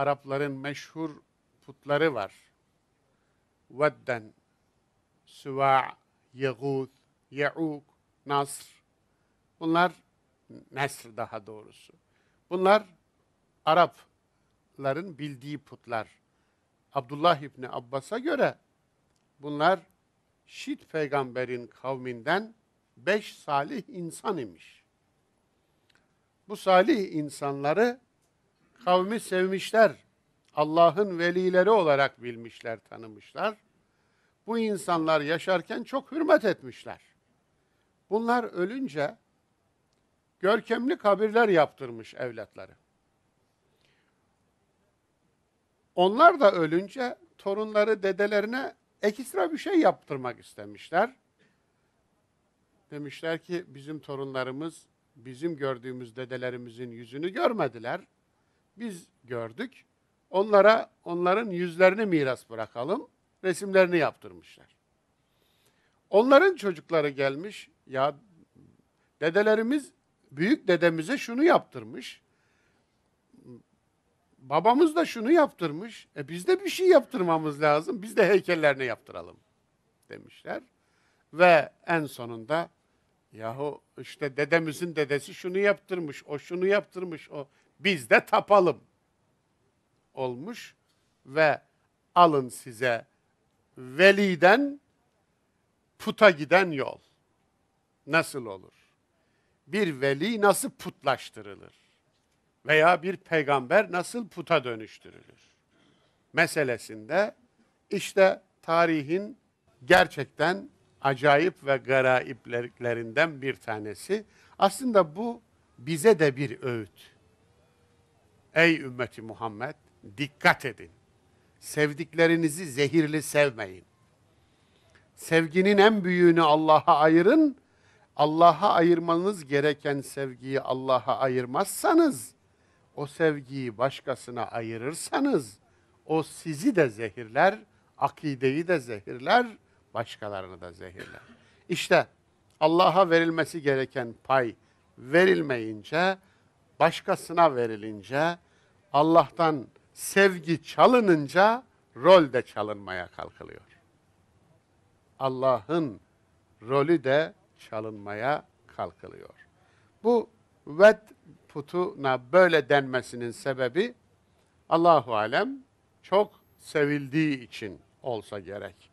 Arapların meşhur putları var. Vedden, Süva, Yeğud, Ye'uk, Nasr. Bunlar Nesr daha doğrusu. Bunlar Arapların bildiği putlar. Abdullah İbni Abbas'a göre bunlar Şit peygamberin kavminden beş salih insan imiş. Bu salih insanları kavmi sevmişler. Allah'ın velileri olarak bilmişler, tanımışlar. Bu insanlar yaşarken çok hürmet etmişler. Bunlar ölünce görkemli kabirler yaptırmış evlatları. Onlar da ölünce torunları dedelerine ekstra bir şey yaptırmak istemişler. Demişler ki bizim torunlarımız bizim gördüğümüz dedelerimizin yüzünü görmediler biz gördük. Onlara onların yüzlerini miras bırakalım. Resimlerini yaptırmışlar. Onların çocukları gelmiş. Ya dedelerimiz büyük dedemize şunu yaptırmış. Babamız da şunu yaptırmış. E biz de bir şey yaptırmamız lazım. Biz de heykellerini yaptıralım demişler. Ve en sonunda yahu işte dedemizin dedesi şunu yaptırmış, o şunu yaptırmış, o biz de tapalım olmuş ve alın size veliden puta giden yol. Nasıl olur? Bir veli nasıl putlaştırılır? Veya bir peygamber nasıl puta dönüştürülür? Meselesinde işte tarihin gerçekten acayip ve garaiplerinden bir tanesi. Aslında bu bize de bir öğüt. Ey ümmeti Muhammed dikkat edin. Sevdiklerinizi zehirli sevmeyin. Sevginin en büyüğünü Allah'a ayırın. Allah'a ayırmanız gereken sevgiyi Allah'a ayırmazsanız, o sevgiyi başkasına ayırırsanız, o sizi de zehirler, akideyi de zehirler, başkalarını da zehirler. İşte Allah'a verilmesi gereken pay verilmeyince başkasına verilince, Allah'tan sevgi çalınınca rol de çalınmaya kalkılıyor. Allah'ın rolü de çalınmaya kalkılıyor. Bu vet putuna böyle denmesinin sebebi Allahu alem çok sevildiği için olsa gerek.